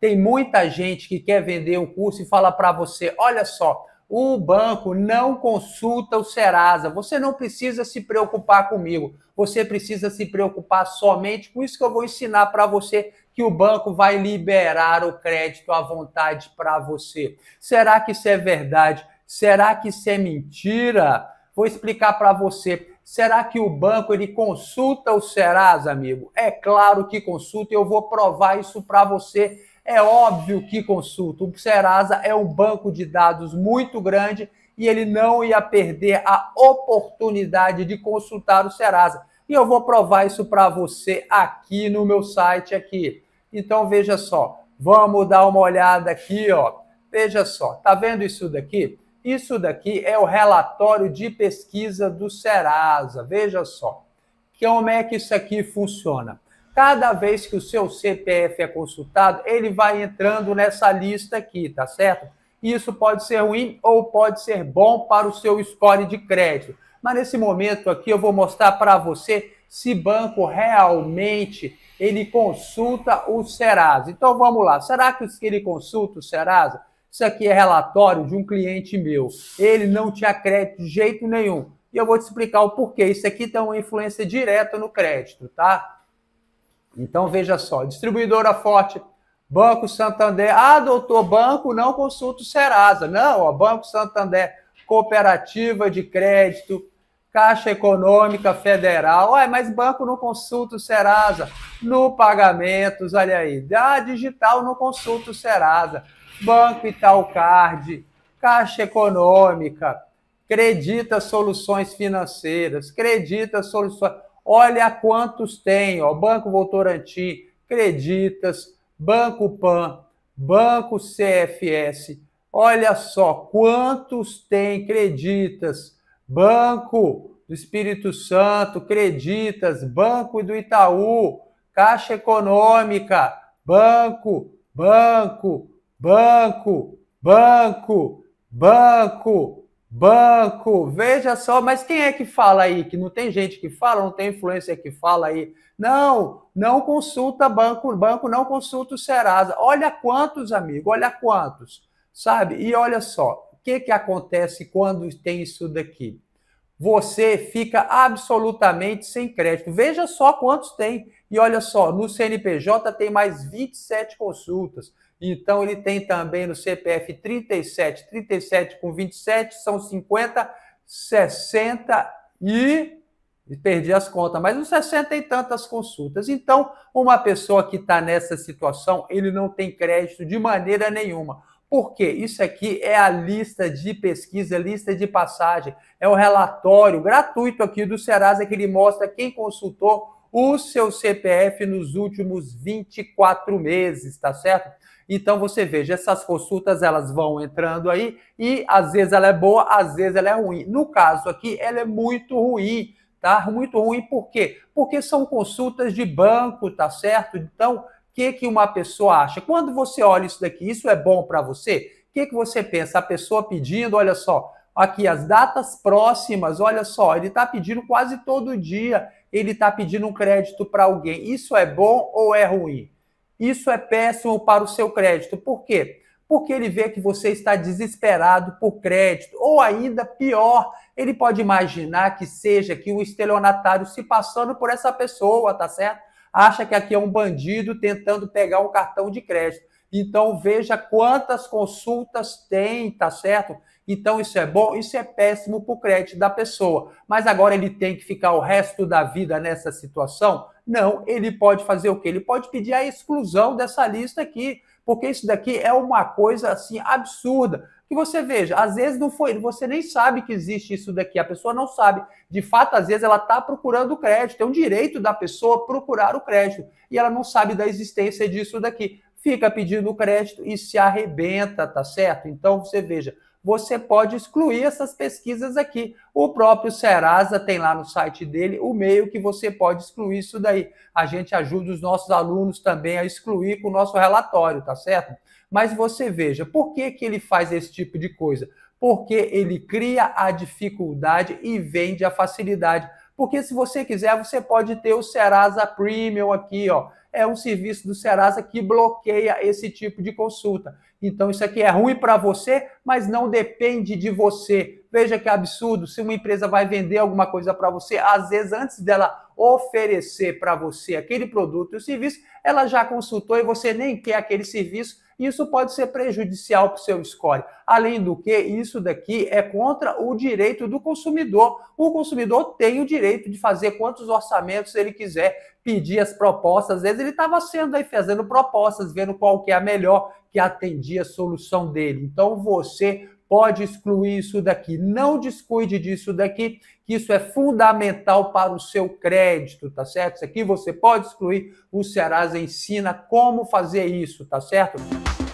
Tem muita gente que quer vender um curso e fala para você: olha só, o banco não consulta o Serasa. Você não precisa se preocupar comigo. Você precisa se preocupar somente com isso que eu vou ensinar para você que o banco vai liberar o crédito à vontade para você. Será que isso é verdade? Será que isso é mentira? Vou explicar para você. Será que o banco ele consulta o Serasa, amigo? É claro que consulta, eu vou provar isso para você é óbvio que consulta. O Serasa é um banco de dados muito grande e ele não ia perder a oportunidade de consultar o Serasa. E eu vou provar isso para você aqui no meu site aqui. Então veja só, vamos dar uma olhada aqui, ó. Veja só, tá vendo isso daqui? Isso daqui é o relatório de pesquisa do Serasa. Veja só. Como é que isso aqui funciona? Cada vez que o seu CPF é consultado, ele vai entrando nessa lista aqui, tá certo? Isso pode ser ruim ou pode ser bom para o seu score de crédito. Mas nesse momento aqui eu vou mostrar para você se banco realmente ele consulta o Serasa. Então vamos lá. Será que ele consulta o Serasa? Isso aqui é relatório de um cliente meu. Ele não tinha crédito de jeito nenhum. E eu vou te explicar o porquê. Isso aqui tem uma influência direta no crédito, tá? Então veja só, distribuidora forte, Banco Santander. Ah, doutor, banco não consulta o Serasa. Não, ó, Banco Santander, cooperativa de crédito, Caixa Econômica Federal. Ué, mas banco não consulta o Serasa. No pagamentos, olha aí. ah, digital não consulta o Serasa. Banco Italcard, Caixa Econômica, Credita Soluções Financeiras, Credita Soluções Olha quantos tem, ó, Banco Votorantim, Creditas, Banco Pan, Banco CFS. Olha só quantos tem Creditas, Banco do Espírito Santo, Creditas, Banco do Itaú, Caixa Econômica, Banco, Banco, Banco, Banco, Banco, Banco, veja só, mas quem é que fala aí? Que não tem gente que fala, não tem influencer que fala aí. Não, não consulta banco, banco não consulta o Serasa. Olha quantos, amigo, olha quantos, sabe? E olha só, o que, que acontece quando tem isso daqui? Você fica absolutamente sem crédito. Veja só quantos tem. E olha só, no CNPJ tem mais 27 consultas. Então, ele tem também no CPF 37, 37 com 27 são 50, 60 e. Perdi as contas, mas uns 60 e tantas consultas. Então, uma pessoa que está nessa situação, ele não tem crédito de maneira nenhuma. Por quê? Isso aqui é a lista de pesquisa, lista de passagem, é o um relatório gratuito aqui do Serasa que ele mostra quem consultou o seu CPF nos últimos 24 meses, tá certo? Então você veja, essas consultas elas vão entrando aí e às vezes ela é boa, às vezes ela é ruim. No caso aqui, ela é muito ruim, tá? Muito ruim por quê? Porque são consultas de banco, tá certo? Então, o que que uma pessoa acha? Quando você olha isso daqui, isso é bom para você? O que que você pensa? A pessoa pedindo, olha só, aqui as datas próximas, olha só, ele está pedindo quase todo dia, ele está pedindo um crédito para alguém. Isso é bom ou é ruim? Isso é péssimo para o seu crédito. Por quê? Porque ele vê que você está desesperado por crédito. Ou ainda pior, ele pode imaginar que seja que o estelionatário se passando por essa pessoa, tá certo? Acha que aqui é um bandido tentando pegar um cartão de crédito. Então veja quantas consultas tem, tá certo? Então isso é bom, isso é péssimo para o crédito da pessoa. Mas agora ele tem que ficar o resto da vida nessa situação? Não, ele pode fazer o quê? Ele pode pedir a exclusão dessa lista aqui, porque isso daqui é uma coisa assim absurda. Que você veja, às vezes não foi, você nem sabe que existe isso daqui, a pessoa não sabe. De fato, às vezes ela está procurando o crédito, é um direito da pessoa procurar o crédito e ela não sabe da existência disso daqui. Fica pedindo crédito e se arrebenta, tá certo? Então você veja, você pode excluir essas pesquisas aqui. O próprio Serasa tem lá no site dele o meio que você pode excluir isso daí. A gente ajuda os nossos alunos também a excluir com o nosso relatório, tá certo? Mas você veja, por que, que ele faz esse tipo de coisa? Porque ele cria a dificuldade e vende a facilidade. Porque se você quiser, você pode ter o Serasa Premium aqui, ó. É um serviço do Serasa que bloqueia esse tipo de consulta. Então isso aqui é ruim para você, mas não depende de você Veja que absurdo, se uma empresa vai vender alguma coisa para você, às vezes antes dela oferecer para você aquele produto ou serviço, ela já consultou e você nem quer aquele serviço, isso pode ser prejudicial para o seu score. Além do que, isso daqui é contra o direito do consumidor. O consumidor tem o direito de fazer quantos orçamentos ele quiser, pedir as propostas. Às vezes ele estava sendo aí fazendo propostas, vendo qual que é a melhor que atendia a solução dele. Então você pode excluir isso daqui. Não descuide disso daqui, que isso é fundamental para o seu crédito, tá certo? Isso aqui você pode excluir. O Serasa ensina como fazer isso, tá certo?